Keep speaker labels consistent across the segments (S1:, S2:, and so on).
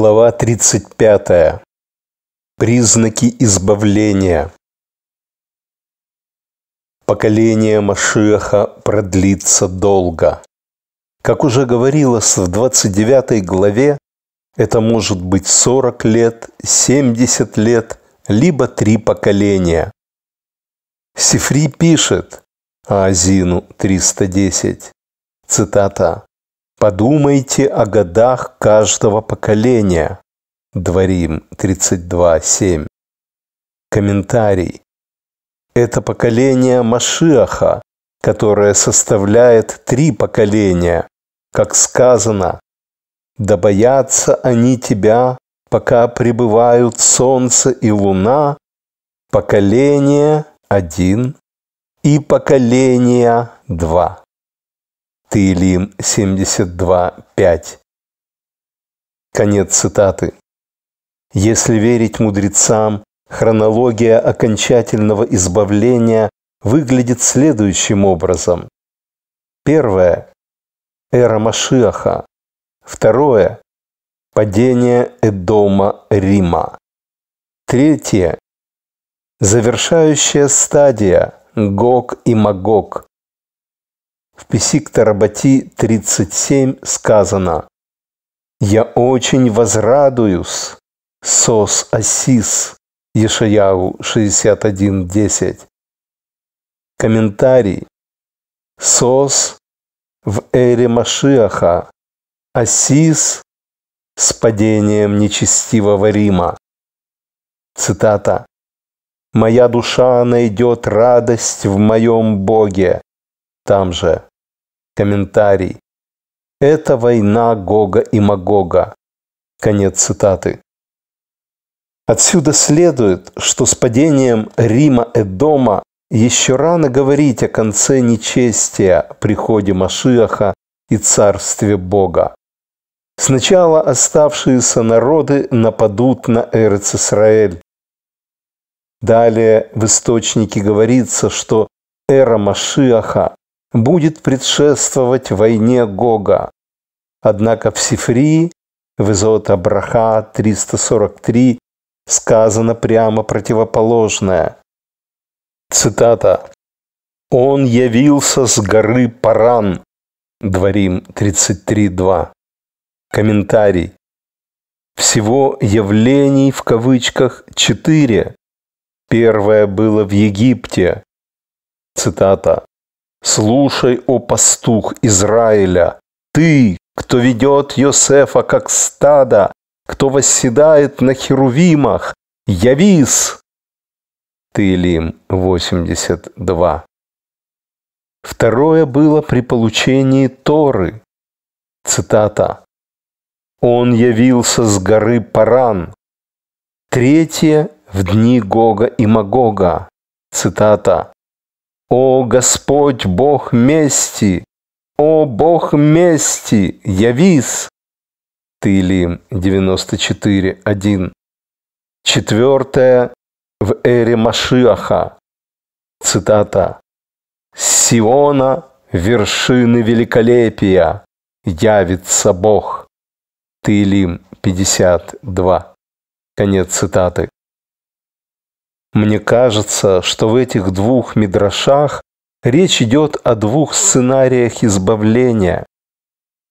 S1: Глава 35. Признаки избавления. Поколение Машиаха продлится долго. Как уже говорилось в 29 главе, это может быть 40 лет, 70 лет, либо три поколения. Сифри пишет Азину 310, цитата, Подумайте о годах каждого поколения. Дворим 32.7. Комментарий. Это поколение Машиаха, которое составляет три поколения. Как сказано, «Да боятся они тебя, пока пребывают солнце и луна, поколение один и поколение два». Таилим 72.5. Конец цитаты. Если верить мудрецам, хронология окончательного избавления выглядит следующим образом. Первое – эра Машиаха. Второе – падение Эдома Рима. Третье – завершающая стадия Гог и Магог, в Писик-Тарабати 37 сказано «Я очень возрадуюсь, сос асис» Ешаяу 61.10. Комментарий. Сос в эре Машиаха, Асис с падением нечестивого Рима. Цитата. «Моя душа найдет радость в моем Боге». Там же комментарий. Это война Гога и Магога. Конец цитаты. Отсюда следует, что с падением рима и Дома еще рано говорить о конце нечестия, приходе Машиаха и царстве Бога. Сначала оставшиеся народы нападут на Эрец-Исраэль. Далее в источнике говорится, что эра Машиаха будет предшествовать войне Гога. Однако в Сифри в Изота Браха 343, сказано прямо противоположное. Цитата. «Он явился с горы Паран». Дворим 33.2. Комментарий. Всего явлений в кавычках четыре. Первое было в Египте. Цитата. Слушай, о пастух Израиля, ты, кто ведет Йосефа как стадо, кто восседает на херувимах, явис! Тылим 82. Второе было при получении Торы. Цитата. «Он явился с горы Паран». Третье – в дни Гога и Магога. Цитата. О Господь Бог мести! О Бог мести! Явис! Тыли 94.1. Четвертое в эре Машиаха. Цитата. «Сиона вершины великолепия явится Бог». Тылим 52. Конец цитаты. Мне кажется, что в этих двух мидрашах речь идет о двух сценариях избавления.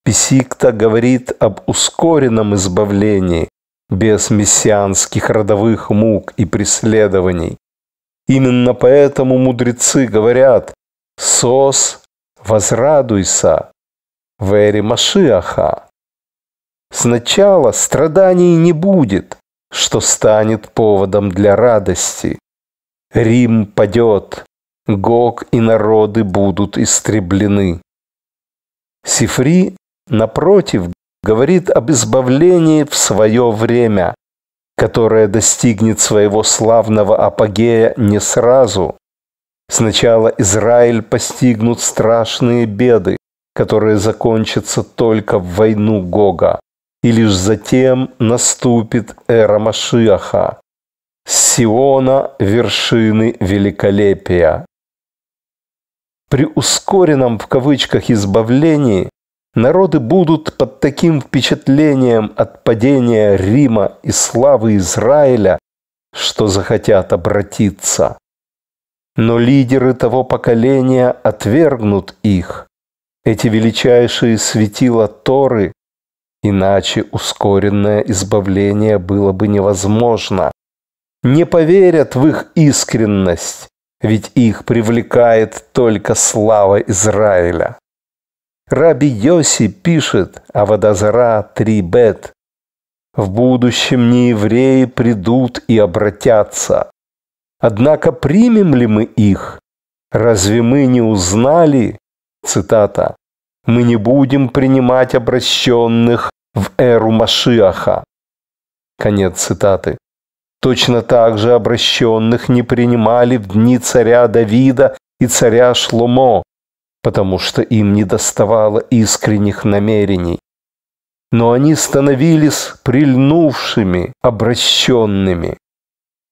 S1: Писикта говорит об ускоренном избавлении, без мессианских родовых мук и преследований. Именно поэтому мудрецы говорят «Сос, возрадуйся, вери Машиаха». Сначала страданий не будет, что станет поводом для радости. Рим падет, Гог и народы будут истреблены. Сифри, напротив, говорит об избавлении в свое время, которое достигнет своего славного апогея не сразу. Сначала Израиль постигнут страшные беды, которые закончатся только в войну Гога и лишь затем наступит эра Машиаха, Сиона вершины великолепия. При ускоренном в кавычках избавлении народы будут под таким впечатлением от падения Рима и славы Израиля, что захотят обратиться. Но лидеры того поколения отвергнут их. Эти величайшие светила Торы Иначе ускоренное избавление было бы невозможно. Не поверят в их искренность, ведь их привлекает только слава Израиля. Раби Йоси пишет о Водозара Трибет. В будущем не евреи придут и обратятся. Однако примем ли мы их? Разве мы не узнали, цитата, мы не будем принимать обращенных в эру Машиаха. Конец цитаты. Точно так же обращенных не принимали в дни царя Давида и царя Шломо, потому что им не доставало искренних намерений. Но они становились прильнувшими, обращенными.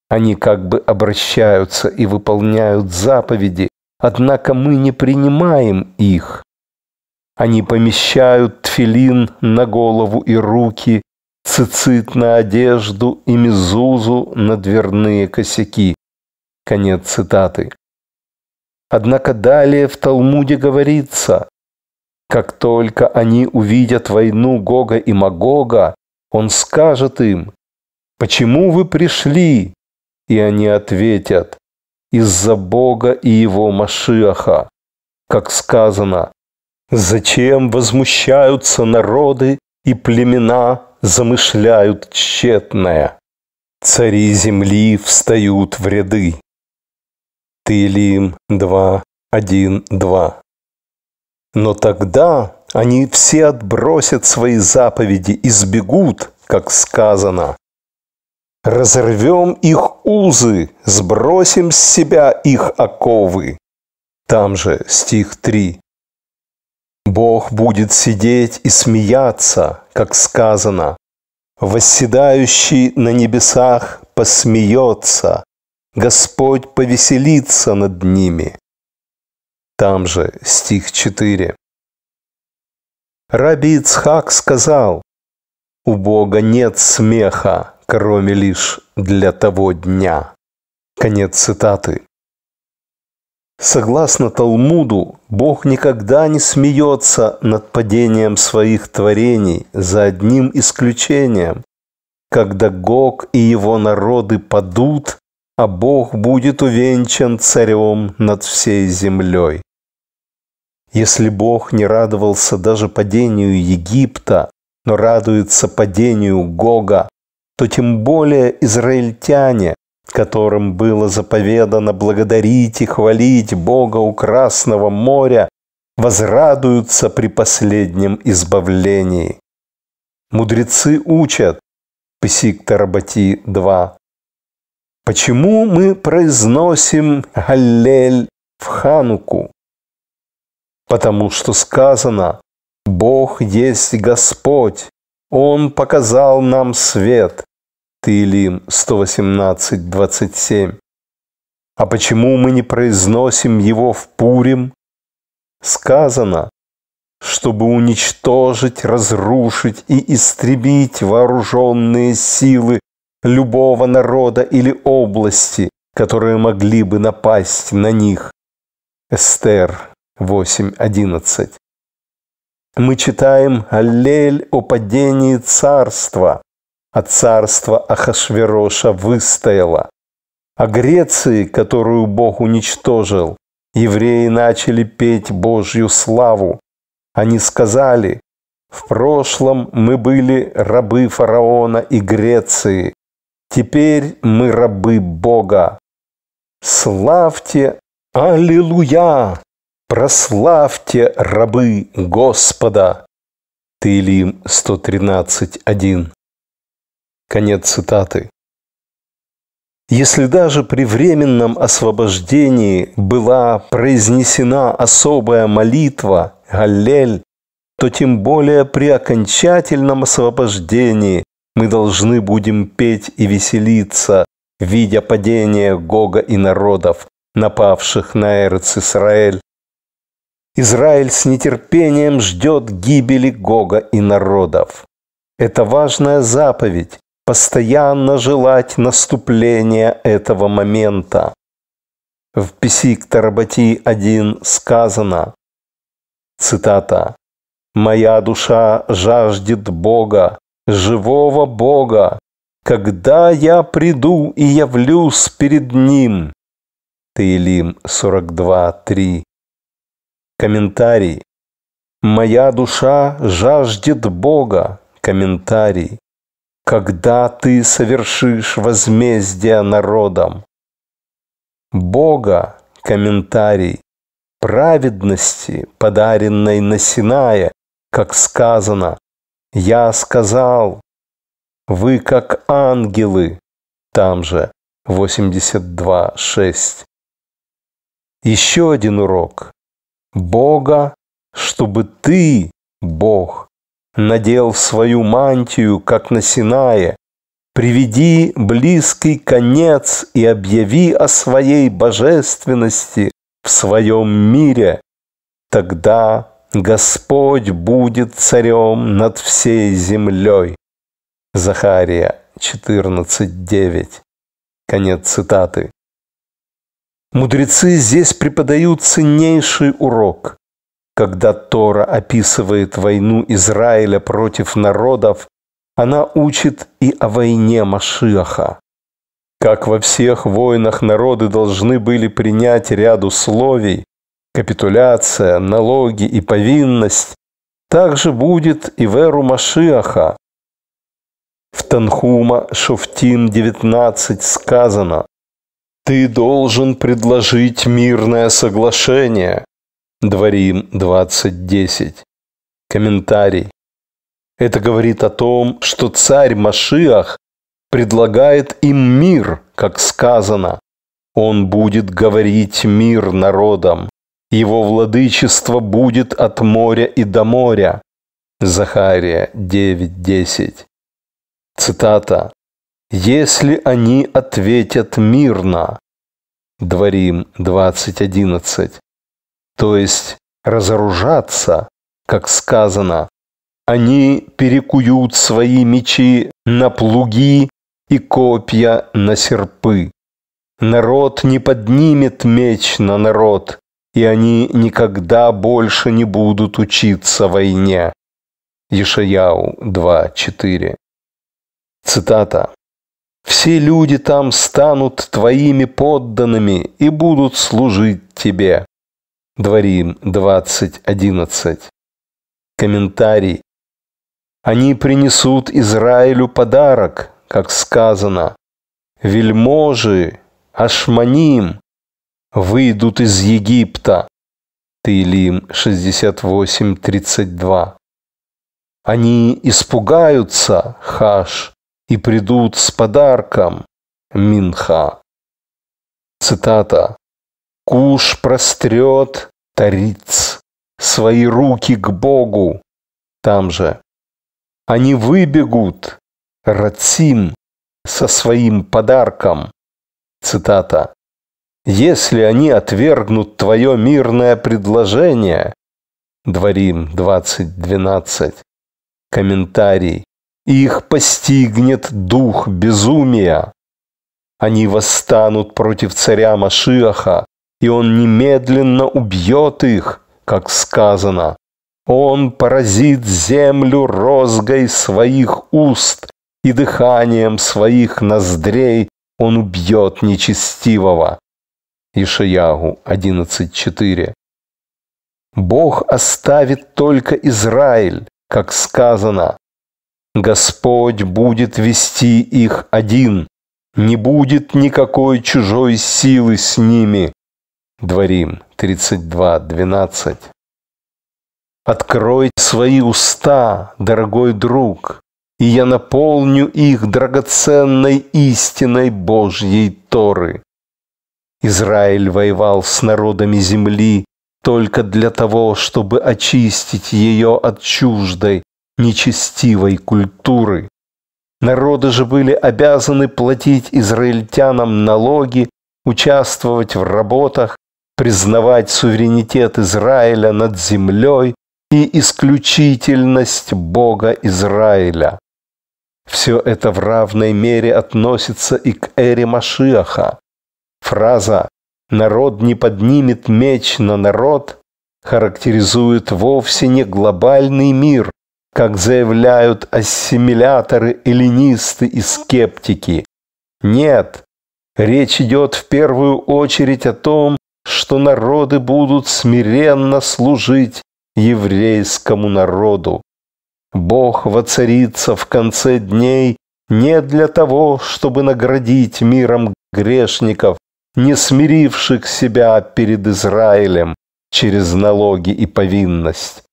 S1: Они как бы обращаются и выполняют заповеди, однако мы не принимаем их. Они помещают тфилин на голову и руки, цицит на одежду и мизузу на дверные косяки. Конец цитаты. Однако далее в Талмуде говорится, как только они увидят войну Гога и Магога, он скажет им, «Почему вы пришли?» И они ответят, «Из-за Бога и его Машиаха». Как сказано, Зачем возмущаются народы и племена замышляют тщетное? Цари земли встают в ряды. Тылим 2, 1, 2. Но тогда они все отбросят свои заповеди и сбегут, как сказано. Разорвем их узы, сбросим с себя их оковы. Там же стих 3. Бог будет сидеть и смеяться, как сказано. Восседающий на небесах посмеется, Господь повеселится над ними. Там же стих 4. Раби Ицхак сказал, «У Бога нет смеха, кроме лишь для того дня». Конец цитаты. Согласно Талмуду, Бог никогда не смеется над падением своих творений, за одним исключением. Когда Гог и его народы падут, а Бог будет увенчан царем над всей землей. Если Бог не радовался даже падению Египта, но радуется падению Гога, то тем более израильтяне, которым было заповедано благодарить и хвалить Бога у Красного моря, возрадуются при последнем избавлении. Мудрецы учат, Песик Тарабати 2, почему мы произносим Галлель в Хануку? Потому что сказано, Бог есть Господь, Он показал нам свет – Таилим 118.27. А почему мы не произносим его в Пурим? Сказано, чтобы уничтожить, разрушить и истребить вооруженные силы любого народа или области, которые могли бы напасть на них. Эстер 8.11. Мы читаем Аллель о падении царства, а царство Ахашвероша выстояло. О Греции, которую Бог уничтожил, евреи начали петь Божью славу. Они сказали, «В прошлом мы были рабы фараона и Греции, теперь мы рабы Бога. Славьте Аллилуйя! Прославьте рабы Господа!» Таилим 113.1 Конец цитаты. Если даже при временном освобождении была произнесена особая молитва «Галлель», то тем более при окончательном освобождении мы должны будем петь и веселиться, видя падение Гога и народов, напавших на Эрц-Исраэль. Израиль с нетерпением ждет гибели Гога и народов. Это важная заповедь, постоянно желать наступления этого момента. В Писик Тарабати 1 сказано, цитата, «Моя душа жаждет Бога, живого Бога, когда я приду и явлюсь перед Ним». Таилим 42.3. Комментарий. «Моя душа жаждет Бога». Комментарий когда ты совершишь возмездие народам? Бога, комментарий, праведности, подаренной на Синае, как сказано, «Я сказал, вы как ангелы», там же 82.6. Еще один урок. Бога, чтобы ты, Бог, надел свою мантию, как на Синае, приведи близкий конец и объяви о своей божественности в своем мире. Тогда Господь будет царем над всей землей. Захария 14.9. Конец цитаты. Мудрецы здесь преподают ценнейший урок. Когда Тора описывает войну Израиля против народов, она учит и о войне Машиаха. Как во всех войнах народы должны были принять ряд условий – капитуляция, налоги и повинность, так же будет и в эру Машиаха. В Танхума Шофтим 19 сказано – ты должен предложить мирное соглашение, Дворим 20.10. Комментарий. Это говорит о том, что царь Машиах предлагает им мир, как сказано. Он будет говорить мир народам. Его владычество будет от моря и до моря. Захария 9.10. Цитата. «Если они ответят мирно». Дворим 20.11 то есть разоружаться, как сказано. Они перекуют свои мечи на плуги и копья на серпы. Народ не поднимет меч на народ, и они никогда больше не будут учиться войне. Ешаяу 2.4 Цитата. «Все люди там станут твоими подданными и будут служить тебе. Дворим 20.11. Комментарий. Они принесут Израилю подарок, как сказано. Вельможи, Ашманим, выйдут из Египта. Таилим 68.32. Они испугаются, Хаш, и придут с подарком, Минха. Цитата. Куш прострет Тариц свои руки к Богу там же. Они выбегут, Рацим, со своим подарком. Цитата. «Если они отвергнут твое мирное предложение» Дворим 20.12. Комментарий. «Их постигнет дух безумия. Они восстанут против царя Машиаха, и он немедленно убьет их, как сказано. Он поразит землю розгой своих уст, и дыханием своих ноздрей он убьет нечестивого. Ишиягу 11.4 Бог оставит только Израиль, как сказано. Господь будет вести их один, не будет никакой чужой силы с ними, Дворим 32.12. Открой свои уста, дорогой друг, и я наполню их драгоценной истиной Божьей Торы. Израиль воевал с народами земли только для того, чтобы очистить ее от чуждой, нечестивой культуры. Народы же были обязаны платить израильтянам налоги, участвовать в работах признавать суверенитет Израиля над землей и исключительность Бога Израиля. Все это в равной мере относится и к эре Машиаха. Фраза «народ не поднимет меч на народ» характеризует вовсе не глобальный мир, как заявляют ассимиляторы, эллинисты и скептики. Нет, речь идет в первую очередь о том, что народы будут смиренно служить еврейскому народу. Бог воцарится в конце дней не для того, чтобы наградить миром грешников, не смиривших себя перед Израилем через налоги и повинность.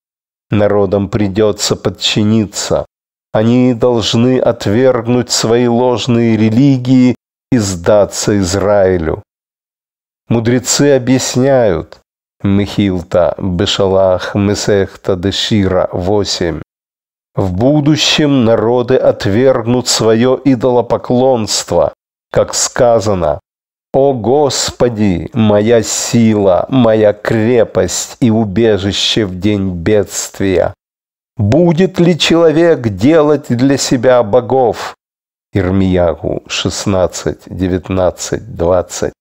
S1: Народам придется подчиниться. Они должны отвергнуть свои ложные религии и сдаться Израилю. Мудрецы объясняют. Михилта, Бешалах, Месехта, Дешира, 8. В будущем народы отвергнут свое идолопоклонство, как сказано, «О Господи, моя сила, моя крепость и убежище в день бедствия! Будет ли человек делать для себя богов?» Ирмиягу 16, 19, 20.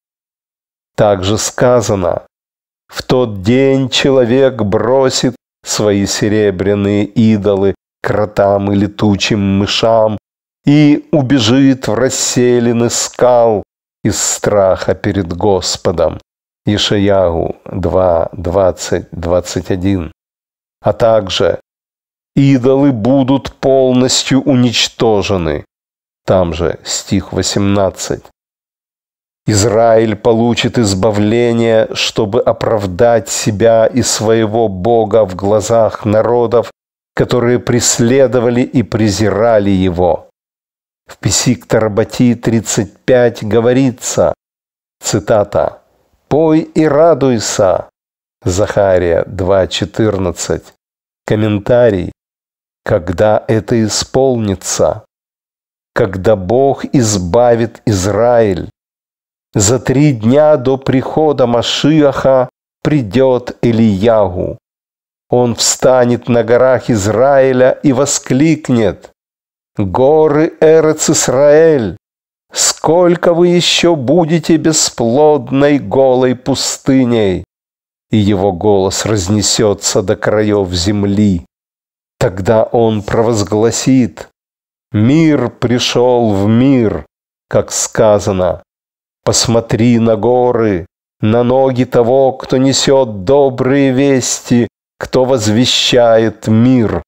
S1: Также сказано, «В тот день человек бросит свои серебряные идолы кротам и летучим мышам и убежит в расселины скал из страха перед Господом». Ишаягу 2, 20, 21. А также идолы будут полностью уничтожены. Там же стих 18. Израиль получит избавление, чтобы оправдать себя и своего Бога в глазах народов, которые преследовали и презирали его. В Писик Тарабати 35 говорится, цитата, «Пой и радуйся». Захария 2.14. Комментарий. Когда это исполнится? Когда Бог избавит Израиль за три дня до прихода Машиаха придет Илиягу. Он встанет на горах Израиля и воскликнет «Горы Эрец Исраэль, сколько вы еще будете бесплодной голой пустыней?» И его голос разнесется до краев земли. Тогда он провозгласит «Мир пришел в мир», как сказано, Посмотри на горы, на ноги того, кто несет добрые вести, кто возвещает мир.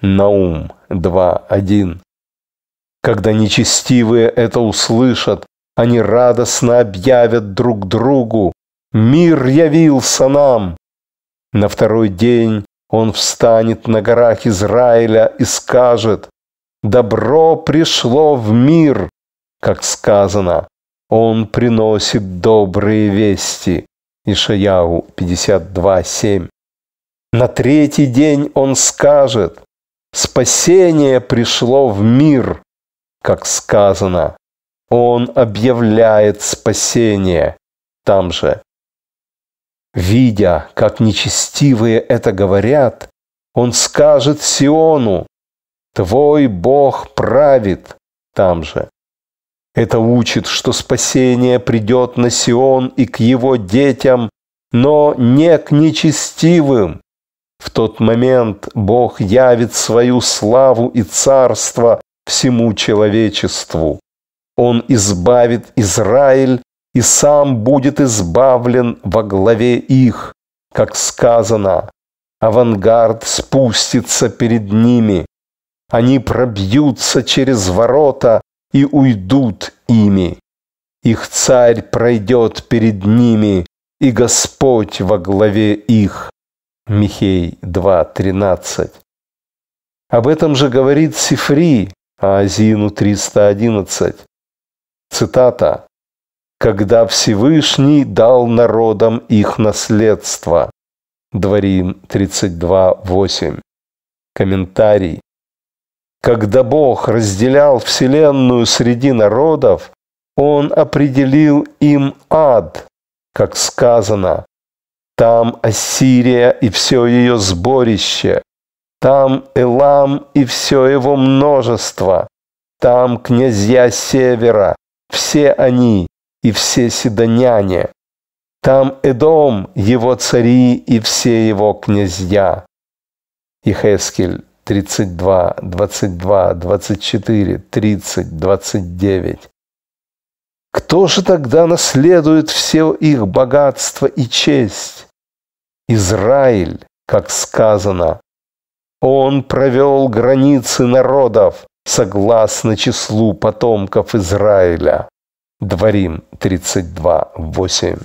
S1: Наум 2.1 Когда нечестивые это услышат, они радостно объявят друг другу «Мир явился нам!» На второй день он встанет на горах Израиля и скажет «Добро пришло в мир!» Как сказано, он приносит добрые вести. Ишаяу 52.7. На третий день он скажет, спасение пришло в мир, как сказано. Он объявляет спасение там же. Видя, как нечестивые это говорят, он скажет Сиону, «Твой Бог правит» там же. Это учит, что спасение придет на Сион и к его детям, но не к нечестивым. В тот момент Бог явит свою славу и царство всему человечеству. Он избавит Израиль и сам будет избавлен во главе их, как сказано. Авангард спустится перед ними. Они пробьются через ворота и уйдут ими. Их царь пройдет перед ними, и Господь во главе их. Михей 2.13. Об этом же говорит Сифри, а Азину 311. Цитата. «Когда Всевышний дал народам их наследство». Дворим 32.8. Комментарий. Когда Бог разделял вселенную среди народов, Он определил им ад, как сказано. Там Ассирия и все ее сборище, там Элам и все его множество, там князья севера, все они и все седоняне. Там Эдом, его цари и все его князья. Ихескель 32, 22, 24, 30, 29. Кто же тогда наследует все их богатство и честь? Израиль, как сказано, он провел границы народов согласно числу потомков Израиля. Дворим 32, 8.